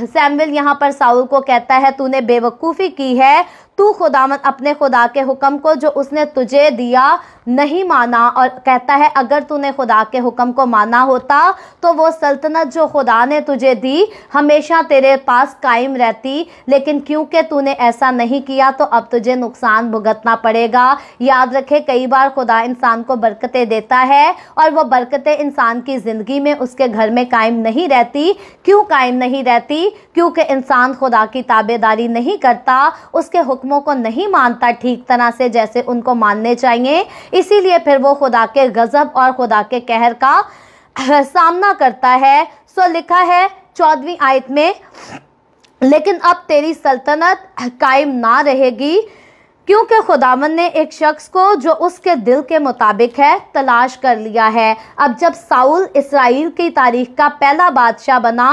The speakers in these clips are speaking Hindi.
सैमुअल यहाँ पर साउल को कहता है तूने बेवकूफ़ी की है तू खुदा अपने खुदा के हुक्म को जो उसने तुझे दिया नहीं माना और कहता है अगर तूने खुदा के हुक्म को माना होता तो वो सल्तनत जो खुदा ने तुझे दी हमेशा तेरे पास कायम रहती लेकिन क्योंकि तूने ऐसा नहीं किया तो अब तुझे नुकसान भुगतना पड़ेगा याद रखे कई बार खुदा इंसान को बरकतें देता है और वह बरकतें इंसान की ज़िंदगी में उसके घर में कायम नहीं रहती क्यों कायम नहीं रहती क्योंकि इंसान खुदा की ताबेदारी नहीं करता उसके हुक्मों को नहीं मानता ठीक तरह से जैसे उनको मानने चाहिए इसीलिए फिर वो खुदा के गज़ब और खुदा के कहर का सामना करता है सो लिखा है चौदहवीं आयत में लेकिन अब तेरी सल्तनत कायम ना रहेगी क्योंकि खुदावन ने एक शख्स को जो उसके दिल के मुताबिक है तलाश कर लिया है अब जब साउल इसराइल की तारीख का पहला बादशाह बना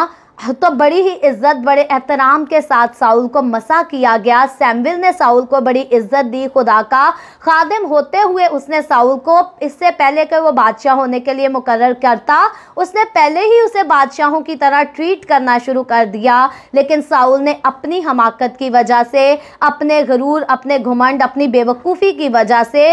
तो बड़ी ही इज्जत बड़े एहतराम के साथ साउल को मसा किया गया सैमविल ने साउल को बड़ी इज्जत दी खुदा का खादिम होते हुए उसने साउल को इससे पहले कि वो बादशाह होने के लिए मुकर करता उसने पहले ही उसे बादशाहों की तरह ट्रीट करना शुरू कर दिया लेकिन साउल ने अपनी हमाकत की वजह से अपने गरूर अपने घुमंड अपनी बेवकूफ़ी की वजह से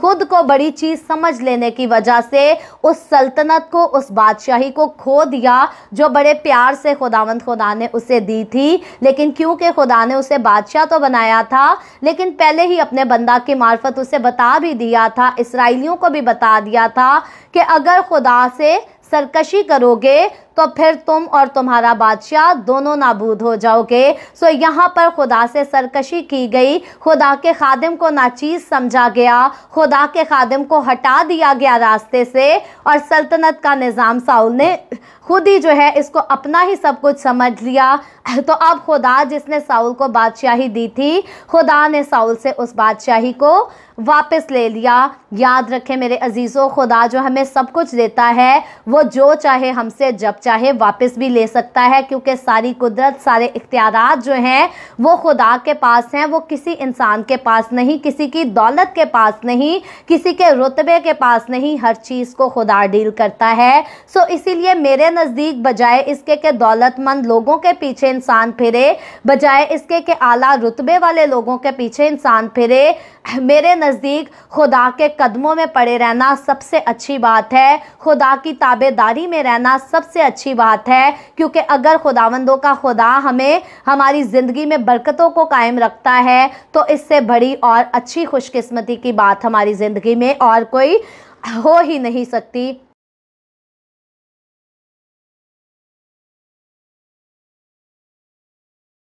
खुद को बड़ी चीज समझ लेने की वजह से उस सल्तनत को उस बादशाही को खो दिया जो बड़े प्यार से खुदावंद खुदा ने उसे दी थी लेकिन क्योंकि खुदा ने उसे बादशाह तो बनाया था लेकिन पहले ही अपने बंदा की मार्फत उसे बता भी दिया था इसराइलियों को भी बता दिया था कि अगर खुदा से सरकशी करोगे तो फिर तुम और तुम्हारा बादशाह दोनों नाबूद हो जाओगे सो यहाँ पर खुदा से सरकशी की गई खुदा के खादिम को नाचीज समझा गया खुदा के खादिम को हटा दिया गया रास्ते से और सल्तनत का निज़ाम साउल ने खुद ही जो है इसको अपना ही सब कुछ समझ लिया तो अब खुदा जिसने साउल को बादशाही दी थी खुदा ने साउल से उस बादशाही को वापस ले लिया याद रखें मेरे अजीज़ों खुदा जो हमें सब कुछ देता है वो जो चाहे हमसे जब चाहे वापस भी ले सकता है क्योंकि सारी कुदरत सारे इख्तियार जो हैं वो खुदा के पास हैं वो किसी इंसान के पास नहीं किसी की दौलत के पास नहीं किसी के रुतबे के पास नहीं हर चीज़ को खुदा डील करता है सो इसीलिए मेरे नज़दीक बजाय इसके के दौलतमंद लोगों के पीछे इंसान फिरे बजाय इसके के आला रुतबे वाले लोगों के पीछे इंसान फिरे मेरे नज़दीक खुदा के कदमों में पड़े रहना सबसे अच्छी बात है खुदा की ताबेदारी में रहना सबसे अच्छी अच्छी बात है क्योंकि अगर खुदावंदों का खुदा हमें हमारी ज़िंदगी में बरकतों को कायम रखता है तो इससे बड़ी और अच्छी खुशकिस्मती की बात हमारी ज़िंदगी में और कोई हो ही नहीं सकती